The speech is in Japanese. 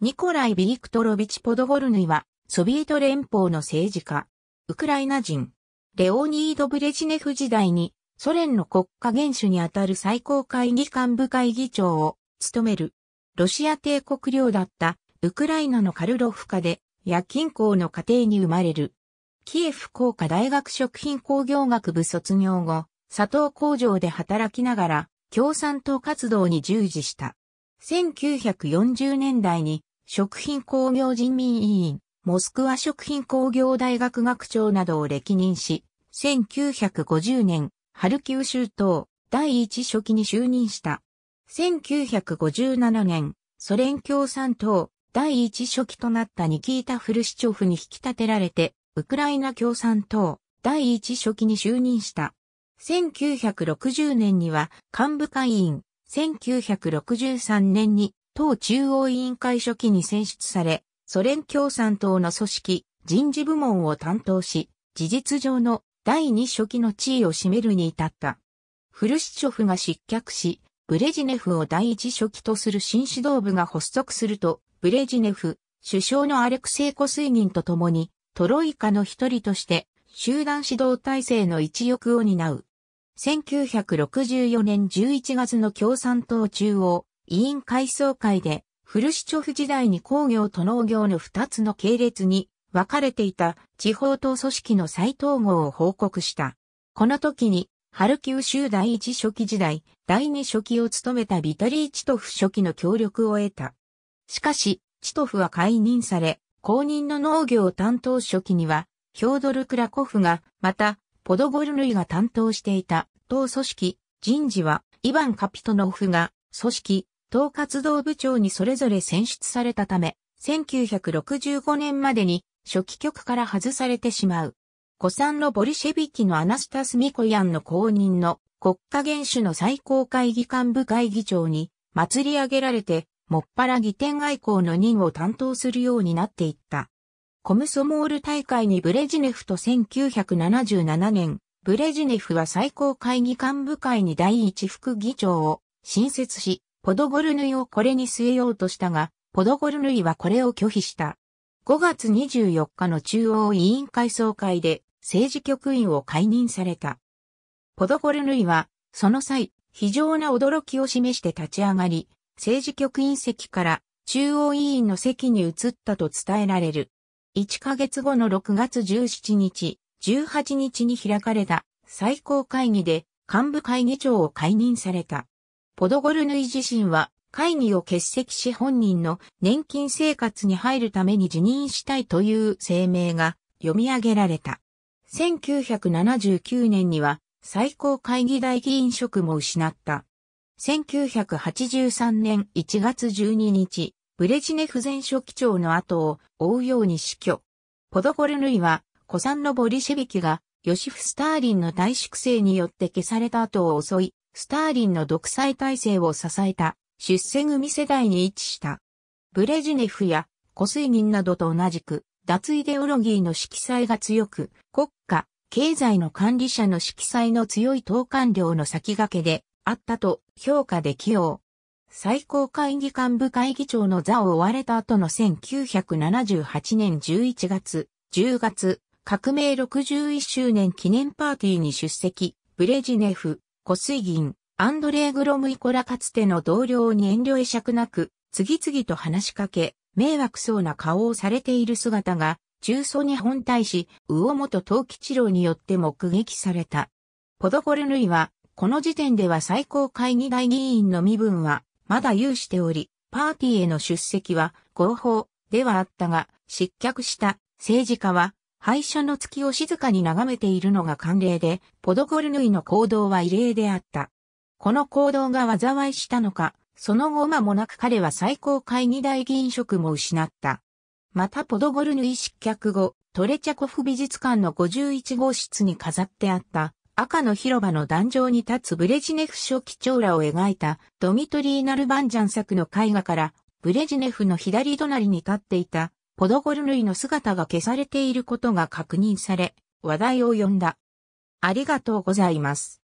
ニコライ・ビリクトロビチ・ポドボルヌイは、ソビエト連邦の政治家、ウクライナ人、レオニード・ブレジネフ時代に、ソ連の国家元首にあたる最高会議幹部会議長を務める、ロシア帝国領だったウクライナのカルロフカで、夜勤校の家庭に生まれる。キエフ工科大学食品工業学部卒業後、佐藤工場で働きながら、共産党活動に従事した。1940年代に食品工業人民委員、モスクワ食品工業大学学長などを歴任し、1950年、ハルキウ州党第一書記に就任した。1957年、ソ連共産党第一書記となったニキータ・フルシチョフに引き立てられて、ウクライナ共産党第一書記に就任した。1960年には幹部会員、1963年に党中央委員会初期に選出され、ソ連共産党の組織、人事部門を担当し、事実上の第二書記の地位を占めるに至った。フルシチョフが失脚し、ブレジネフを第一書記とする新指導部が発足すると、ブレジネフ、首相のアレクセイ・コスイギンと共に、トロイカの一人として、集団指導体制の一翼を担う。1964年11月の共産党中央委員会総会で、フルシチョフ時代に工業と農業の二つの系列に分かれていた地方党組織の再統合を報告した。この時に、ハルキウ州第一初期時代、第二初期を務めたビタリー・チトフ初期の協力を得た。しかし、チトフは解任され、公認の農業担当初期には、ヒョードル・クラコフが、また、ポドゴルヌイが担当していた、党組織、人事は、イヴァン・カピトノフが、組織、統括動部長にそれぞれ選出されたため、1965年までに初期局から外されてしまう。古参のボリシェビキのアナスタス・ミコヤンの後任の国家元首の最高会議幹部会議長に祭り上げられて、もっぱら議典外交の任を担当するようになっていった。コムソモール大会にブレジネフと1977年、ブレジネフは最高会議幹部会に第一副議長を新設し、ポドゴルヌイをこれに据えようとしたが、ポドゴルヌイはこれを拒否した。5月24日の中央委員会総会で政治局員を解任された。ポドゴルヌイは、その際、非常な驚きを示して立ち上がり、政治局員席から中央委員の席に移ったと伝えられる。1ヶ月後の6月17日、18日に開かれた最高会議で幹部会議長を解任された。ポドゴルヌイ自身は会議を欠席し本人の年金生活に入るために辞任したいという声明が読み上げられた。1979年には最高会議大議員職も失った。1983年1月12日、ブレジネフ前書記長の後を追うように死去。ポドゴルヌイは、古参のボリシェビキが、ヨシフ・スターリンの大粛清によって消された後を襲い、スターリンの独裁体制を支えた出世組世代に位置した。ブレジネフや古水銀などと同じく、脱イデオロギーの色彩が強く、国家、経済の管理者の色彩の強い党官僚の先駆けであったと評価できよう。最高会議幹部会議長の座を追われた後の1978年11月、10月、革命61周年記念パーティーに出席、ブレジネフ、湖水銀、アンドレー・グロムイコラかつての同僚に遠慮会釈なく、次々と話しかけ、迷惑そうな顔をされている姿が、中蘇日本大使、魚本東吉郎によって目撃された。ポドコルヌイは、この時点では最高会議大議員の身分は、まだ有しており、パーティーへの出席は合法ではあったが、失脚した政治家は廃車の月を静かに眺めているのが慣例で、ポドゴルヌイの行動は異例であった。この行動が災いしたのか、その後間もなく彼は最高会議大議員職も失った。またポドゴルヌイ失脚後、トレチャコフ美術館の51号室に飾ってあった赤の広場の壇上に立つブレジネフ書記長らを描いたドミトリー・ナルバンジャン作の絵画からブレジネフの左隣に立っていたポドゴル類の姿が消されていることが確認され、話題を呼んだ。ありがとうございます。